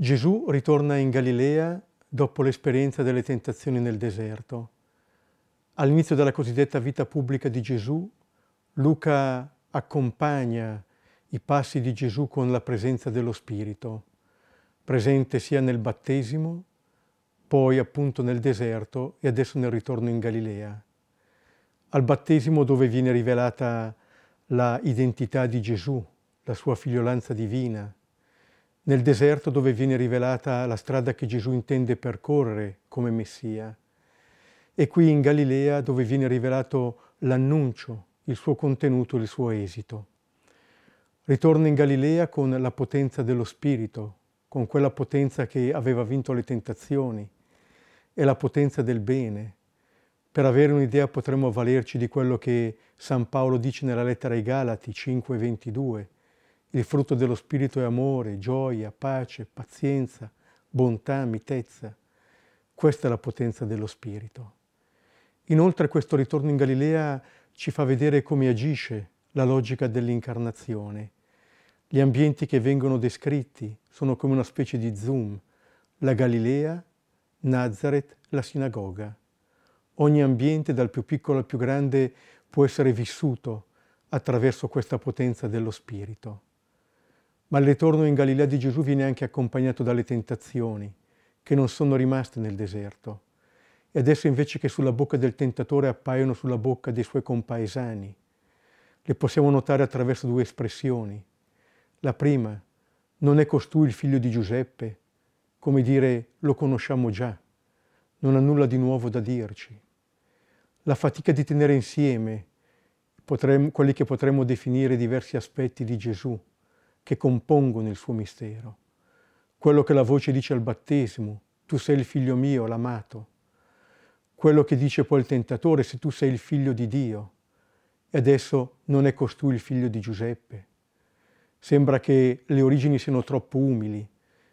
Gesù ritorna in Galilea dopo l'esperienza delle tentazioni nel deserto. All'inizio della cosiddetta vita pubblica di Gesù, Luca accompagna i passi di Gesù con la presenza dello Spirito, presente sia nel battesimo, poi appunto nel deserto e adesso nel ritorno in Galilea. Al battesimo dove viene rivelata la identità di Gesù, la sua figliolanza divina, nel deserto dove viene rivelata la strada che Gesù intende percorrere come Messia, e qui in Galilea dove viene rivelato l'annuncio, il suo contenuto, il suo esito. Ritorna in Galilea con la potenza dello Spirito, con quella potenza che aveva vinto le tentazioni, e la potenza del bene. Per avere un'idea potremmo avvalerci di quello che San Paolo dice nella lettera ai Galati 5:22 il frutto dello Spirito è amore, gioia, pace, pazienza, bontà, mitezza. Questa è la potenza dello Spirito. Inoltre questo ritorno in Galilea ci fa vedere come agisce la logica dell'incarnazione. Gli ambienti che vengono descritti sono come una specie di zoom. La Galilea, Nazareth, la sinagoga. Ogni ambiente, dal più piccolo al più grande, può essere vissuto attraverso questa potenza dello Spirito. Ma il ritorno in Galilea di Gesù viene anche accompagnato dalle tentazioni, che non sono rimaste nel deserto, e adesso invece che sulla bocca del tentatore appaiono sulla bocca dei suoi compaesani. Le possiamo notare attraverso due espressioni. La prima, non è costui il figlio di Giuseppe, come dire lo conosciamo già, non ha nulla di nuovo da dirci. La fatica di tenere insieme potremmo, quelli che potremmo definire diversi aspetti di Gesù, che compongono il suo mistero. Quello che la voce dice al battesimo, tu sei il figlio mio, l'amato. Quello che dice poi il tentatore, se tu sei il figlio di Dio, e adesso non è costui il figlio di Giuseppe. Sembra che le origini siano troppo umili,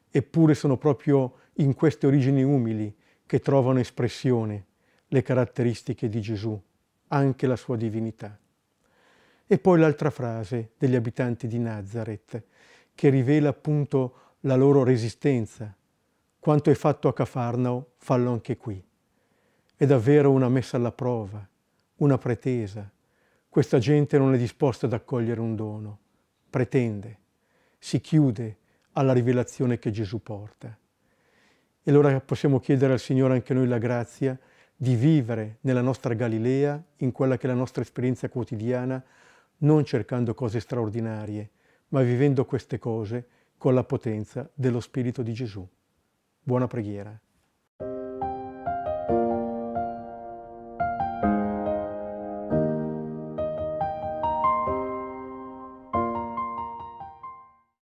eppure sono proprio in queste origini umili che trovano espressione le caratteristiche di Gesù, anche la sua divinità. E poi l'altra frase degli abitanti di Nazareth, che rivela appunto la loro resistenza. Quanto è fatto a Cafarnao, fallo anche qui. È davvero una messa alla prova, una pretesa. Questa gente non è disposta ad accogliere un dono, pretende, si chiude alla rivelazione che Gesù porta. E allora possiamo chiedere al Signore anche noi la grazia di vivere nella nostra Galilea, in quella che è la nostra esperienza quotidiana, non cercando cose straordinarie, ma vivendo queste cose con la potenza dello Spirito di Gesù. Buona preghiera.